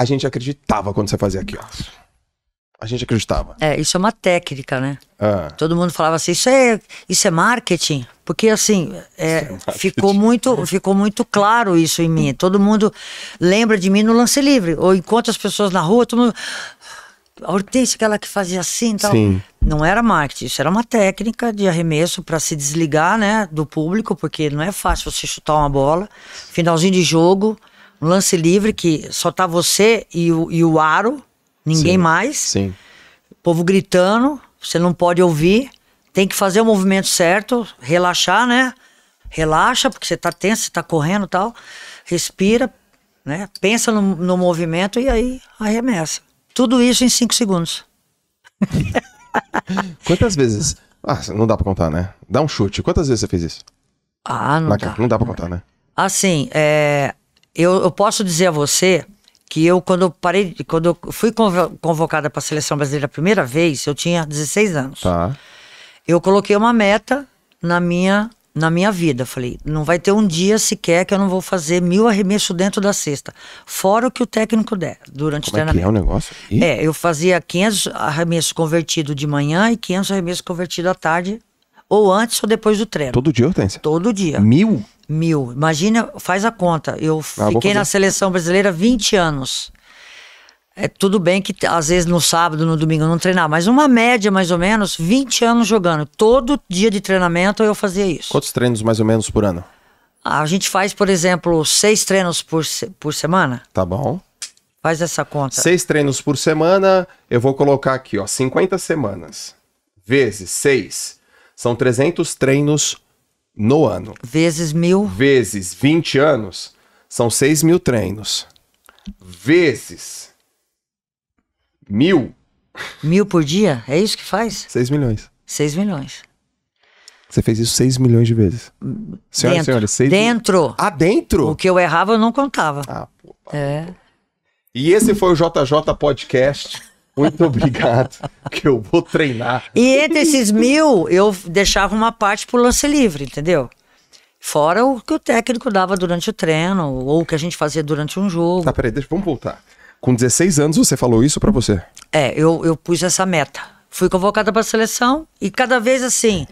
a gente acreditava quando você fazia aquilo. A gente acreditava. É, isso é uma técnica, né? Ah. Todo mundo falava assim, isso é, isso é marketing. Porque assim, é, é ficou, muito, ficou muito claro isso em mim. Todo mundo lembra de mim no lance livre. Ou encontra as pessoas na rua, todo mundo. Ah, a Hortência, aquela que fazia assim e tal. Sim. Não era marketing, isso era uma técnica de arremesso para se desligar né, do público, porque não é fácil você chutar uma bola. Finalzinho de jogo, um lance livre que só tá você e o, e o aro, ninguém sim, mais. Sim. O povo gritando, você não pode ouvir. Tem que fazer o movimento certo, relaxar, né? Relaxa, porque você tá tenso, você tá correndo e tal. Respira, né? Pensa no, no movimento e aí arremessa. Tudo isso em cinco segundos. Quantas vezes? Ah, não dá pra contar, né? Dá um chute. Quantas vezes você fez isso? Ah, não Na dá. Cara. Não dá pra contar, né? Assim, é eu, eu posso dizer a você que eu, quando eu parei, quando eu fui convocada para a seleção brasileira a primeira vez, eu tinha 16 anos. Tá. Eu coloquei uma meta na minha na minha vida. Falei, não vai ter um dia sequer que eu não vou fazer mil arremessos dentro da cesta. Fora o que o técnico der durante Como o treinamento. É, que é o negócio? Ih. É, eu fazia 500 arremessos convertidos de manhã e 500 arremessos convertidos à tarde ou antes ou depois do treino. Todo dia, Hortência? Todo dia. Mil? Mil. Imagina, faz a conta. Eu ah, fiquei na seleção brasileira 20 anos. É tudo bem que às vezes no sábado, no domingo eu não treinar, mas uma média mais ou menos, 20 anos jogando. Todo dia de treinamento eu fazia isso. Quantos treinos mais ou menos por ano? A gente faz, por exemplo, seis treinos por, por semana. Tá bom. Faz essa conta. Seis treinos por semana, eu vou colocar aqui, ó, 50 semanas. Vezes seis são 300 treinos no ano. Vezes mil. Vezes 20 anos, são 6 mil treinos. Vezes mil. Mil por dia? É isso que faz? 6 milhões. 6 milhões. Você fez isso 6 milhões de vezes. Senhora, dentro, senhora, 6 Dentro. Mil... Ah, dentro? O que eu errava, eu não contava. Ah, pô. É. E esse foi o JJ Podcast. Muito obrigado, que eu vou treinar. E entre esses mil, eu deixava uma parte pro lance livre, entendeu? Fora o que o técnico dava durante o treino, ou o que a gente fazia durante um jogo. Tá, peraí, deixa, vamos voltar. Com 16 anos você falou isso para você? É, eu, eu pus essa meta. Fui convocada para a seleção e cada vez assim,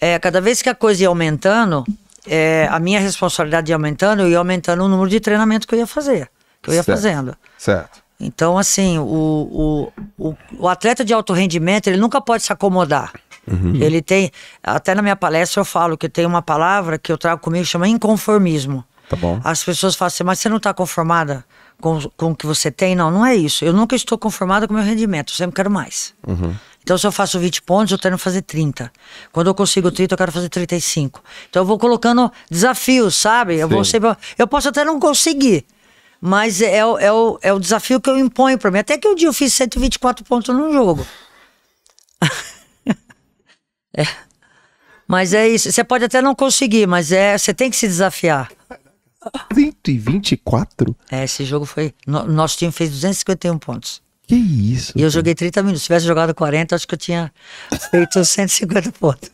é, cada vez que a coisa ia aumentando, é, a minha responsabilidade ia aumentando, eu ia aumentando o número de treinamento que eu ia fazer, que eu ia certo. fazendo. Certo. Então, assim, o, o, o, o, atleta de alto rendimento, ele nunca pode se acomodar. Uhum. Ele tem. Até na minha palestra eu falo que tem uma palavra que eu trago comigo que chama inconformismo. Tá As pessoas falam assim, mas você não está conformada com, com o que você tem? Não, não é isso. Eu nunca estou conformada com o meu rendimento, eu sempre quero mais. Uhum. Então, se eu faço 20 pontos, eu quero fazer 30. Quando eu consigo 30, eu quero fazer 35. Então, eu vou colocando desafios, sabe? Eu vou sempre. Eu posso até não conseguir, mas é, é, é, o, é o desafio que eu imponho para mim. Até que um dia eu fiz 124 pontos num jogo. é. Mas é isso. Você pode até não conseguir, mas é, você tem que se desafiar. 124? É, esse jogo foi. No, nosso time fez 251 pontos. Que isso? E eu cara. joguei 30 minutos. Se tivesse jogado 40, acho que eu tinha feito 150 pontos.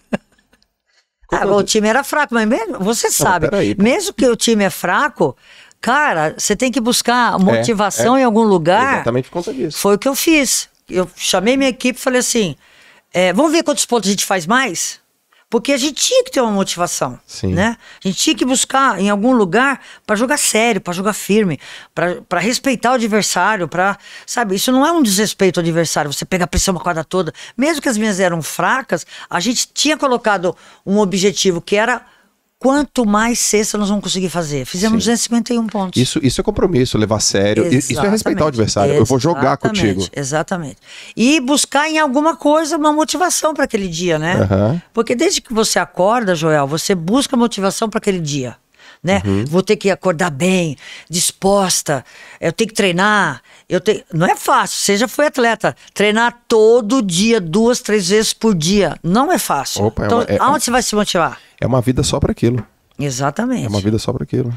Ah, é o time era fraco, mas mesmo, você sabe, mesmo que o time é fraco, Cara, você tem que buscar é, motivação é, é. em algum lugar. Exatamente por conta disso. Foi o que eu fiz. Eu chamei minha equipe e falei assim: é, vamos ver quantos pontos a gente faz mais? Porque a gente tinha que ter uma motivação, Sim. né? A gente tinha que buscar em algum lugar para jogar sério, para jogar firme, para respeitar o adversário, para sabe? Isso não é um desrespeito ao adversário. Você pega a pressão uma quadra toda, mesmo que as minhas eram fracas, a gente tinha colocado um objetivo que era quanto mais cesta nós vamos conseguir fazer. Fizemos Sim. 251 pontos. Isso, isso é compromisso, levar a sério. Exatamente. Isso é respeitar o adversário. Exatamente. Eu vou jogar contigo. Exatamente. E buscar em alguma coisa uma motivação para aquele dia, né? Uhum. Porque desde que você acorda, Joel, você busca motivação para aquele dia. Né? Uhum. Vou ter que acordar bem, disposta, eu tenho que treinar. Eu tenho... Não é fácil, você já foi atleta. Treinar todo dia, duas, três vezes por dia, não é fácil. Opa, é então, é uma, é... aonde você vai se motivar? é uma vida só para aquilo. Exatamente. É uma vida só para aquilo.